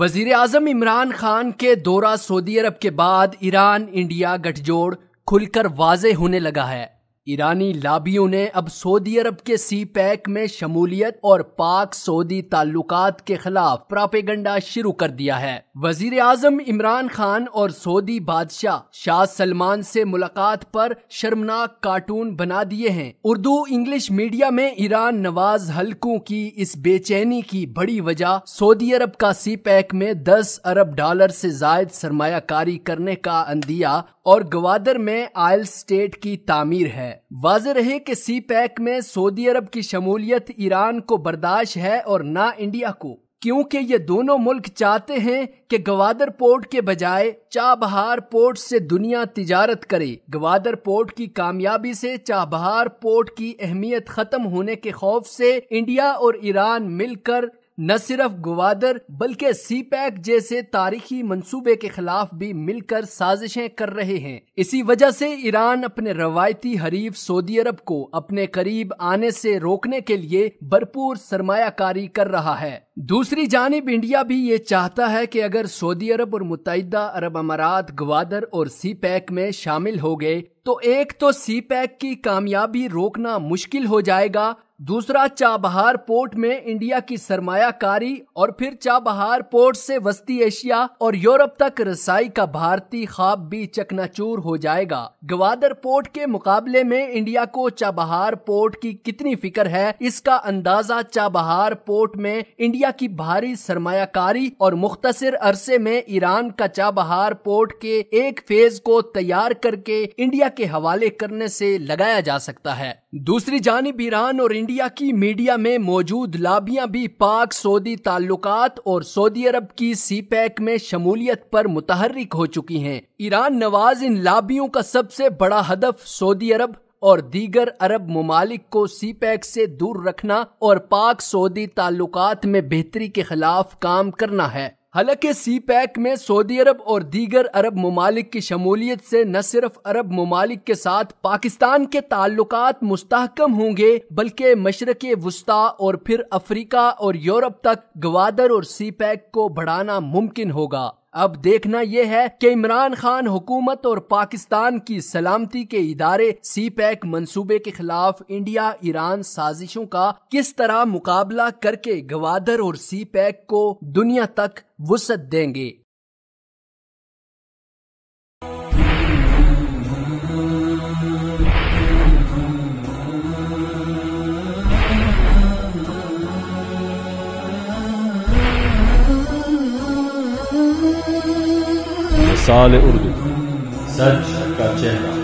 وزیر اعظم عمران خان کے دورہ سعودی عرب کے بعد ایران انڈیا جوڑ کھل کر واضح ہونے لگا ہے ایرانی لابیوں نے اب سعودی عرب کے سی پیک میں شمولیت اور پاک سعودی تعلقات کے خلاف پراپیگنڈا شروع کر دیا ہے وزیر اعظم عمران خان اور سعودی بادشاہ شاہ سلمان سے ملاقات پر شرمناک کارٹون بنا دیے ہیں اردو انگلش میڈیا میں ایران نواز حلقوں کی اس بے چینی کی بڑی وجہ سعودی عرب کا سی پیک میں دس ارب ڈالر سے زائد سرمایہ کاری کرنے کا اندیا اور گوادر میں آئل سٹیٹ کی تعمیر ہے واضح رہے کہ سی پیک میں سعودی عرب کی شمولیت ایران کو برداشت ہے اور نہ انڈیا کو کیونکہ یہ دونوں ملک چاہتے ہیں کہ گوادر پورٹ کے بجائے چاہ بہار پورٹ سے دنیا تجارت کرے گوادر پورٹ کی کامیابی سے چاہ بہار پورٹ کی اہمیت ختم ہونے کے خوف سے انڈیا اور ایران مل کر نہ صرف گوادر بلکہ سی پیک جیسے تاریخی منصوبے کے خلاف بھی مل کر سازشیں کر رہے ہیں اسی وجہ سے ایران اپنے روایتی حریف سعودی عرب کو اپنے قریب آنے سے روکنے کے لیے بھرپور سرمایہ کاری کر رہا ہے دوسری جانب انڈیا بھی یہ چاہتا ہے کہ اگر سعودی عرب اور متحدہ عرب امارات گوادر اور سی پیک میں شامل ہو گئے تو ایک تو سی پیک کی کامیابی روکنا مشکل ہو جائے گا دوسرا چابہار بہار پورٹ میں انڈیا کی سرمایہ کاری اور پھر چابہار بہار پورٹ سے وسطی ایشیا اور یورپ تک رسائی کا بھارتی خواب بھی چکنا چور ہو جائے گا گوادر پورٹ کے مقابلے میں انڈیا کو چابہار بہار پورٹ کی کتنی فکر ہے اس کا اندازہ چابہار پورٹ میں انڈیا کی بھاری سرمایہ کاری اور مختصر عرصے میں ایران کا چابہار بہار پورٹ کے ایک فیز کو تیار کر کے انڈیا کے حوالے کرنے سے لگایا جا سکتا ہے دوسری جانب ایران اور انڈیا کی میڈیا میں موجود لابیاں بھی پاک سعودی تعلقات اور سعودی عرب کی سی پیک میں شمولیت پر متحرک ہو چکی ہیں ایران نواز ان لابیوں کا سب سے بڑا ہدف سعودی عرب اور دیگر عرب ممالک کو سی پیک سے دور رکھنا اور پاک سعودی تعلقات میں بہتری کے خلاف کام کرنا ہے حالانکہ سی پیک میں سعودی عرب اور دیگر عرب ممالک کی شمولیت سے نہ صرف عرب ممالک کے ساتھ پاکستان کے تعلقات مستحکم ہوں گے بلکہ مشرق وسطی اور پھر افریقہ اور یورپ تک گوادر اور سی پیک کو بڑھانا ممکن ہوگا اب دیکھنا یہ ہے کہ عمران خان حکومت اور پاکستان کی سلامتی کے ادارے سی پیک منصوبے کے خلاف انڈیا ایران سازشوں کا کس طرح مقابلہ کر کے گوادر اور سی پیک کو دنیا تک وسعت دیں گے سال اردو سچ کا چہرہ